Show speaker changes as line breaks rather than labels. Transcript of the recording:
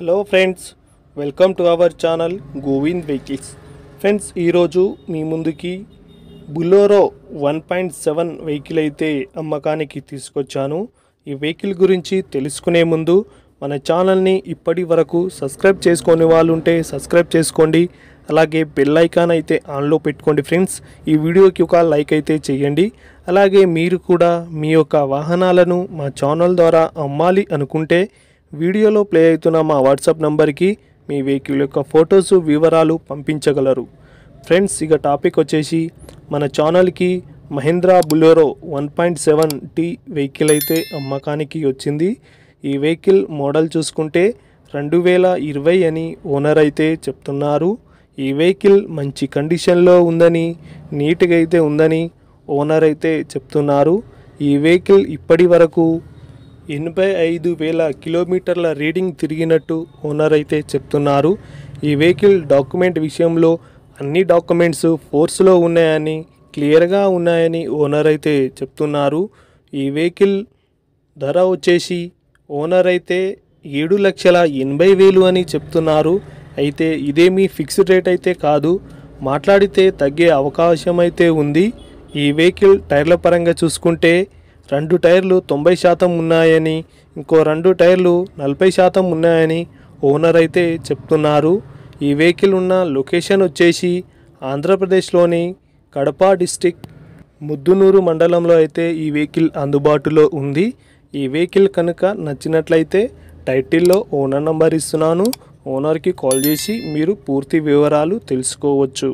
hello friends welcome to our channel Govind vehicles friends ఈరోజు మీ ముందుకి Bolero one point seven vehicle అయితే అమ్మకానికి తీసుకొచ్చాను ఈ వెహికల్ గురించి తెలుసుకునే ముందు మన ఛానల్ని ఇప్పటి వరకు సబ్స్క్రైబ్ చేసుకొని వాళ్ళు ఉంటే సబ్స్క్రైబ్ చేసుకోండి అలాగే బెల్ ఐకాన్ అయితే ఆన్లో పెట్టుకోండి ఫ్రెండ్స్ ఈ వీడియోకి ఒక లైక్ అయితే చేయండి అలాగే మీరు కూడా మీ యొక్క వాహనాలను మా ఛానల్ ద్వారా అమ్మాలి అనుకుంటే వీడియోలో ప్లే అవుతున్న మా వాట్సాప్ నంబర్కి మీ వెహికల్ యొక్క ఫొటోస్ వివరాలు పంపించగలరు ఫ్రెండ్స్ ఇక టాపిక్ వచ్చేసి మన ఛానల్కి Mahindra Bolero one point seven T vehicle అయితే అమ్మకానికి వచ్చింది ఈ వెహికల్ మోడల్ చూసుకుంటే రెండు వేల ఇరవై అని ఓనర్ అయితే చెప్తున్నారు ఈ వెహికల్ మంచి కండిషన్లో ఉందని నీట్గా అయితే ఉందని ఓనర్ అయితే చెప్తున్నారు ఈ వెహికల్ ఇప్పటి వరకు ఎనభై ఐదు వేల కిలోమీటర్ల రీడింగ్ తిరిగినట్టు ఓనర్ అయితే చెప్తున్నారు ఈ వెహికల్ డాక్యుమెంట్ విషయంలో అన్ని డాక్యుమెంట్స్ ఫోర్స్లో ఉన్నాయని క్లియర్గా ఉన్నాయని ఓనర్ అయితే చెప్తున్నారు ఈ వెహికల్ ధర వచ్చేసి ఓనర్ అయితే ఏడు లక్షల ఎనభై వేలు అని చెప్తున్నారు అయితే ఇదేమీ ఫిక్స్డ్ రేట్ అయితే కాదు మాట్లాడితే తగ్గే అవకాశం అయితే ఉంది ఈ వెహికల్ టైర్ల పరంగా చూసుకుంటే రెండు టైర్లు తొంభై శాతం ఉన్నాయని ఇంకో రెండు టైర్లు నలభై శాతం ఉన్నాయని ఓనర్ అయితే చెప్తున్నారు ఈ వెహికల్ ఉన్న లొకేషన్ వచ్చేసి ఆంధ్రప్రదేశ్లోని కడప డిస్టిక్ ముద్దునూరు మండలంలో అయితే ఈ వెహికల్ అందుబాటులో ఉంది ఈ వెహికల్ కనుక నచ్చినట్లయితే టైటిల్లో ఓనర్ నంబర్ ఇస్తున్నాను ఓనర్కి కాల్ చేసి మీరు పూర్తి వివరాలు తెలుసుకోవచ్చు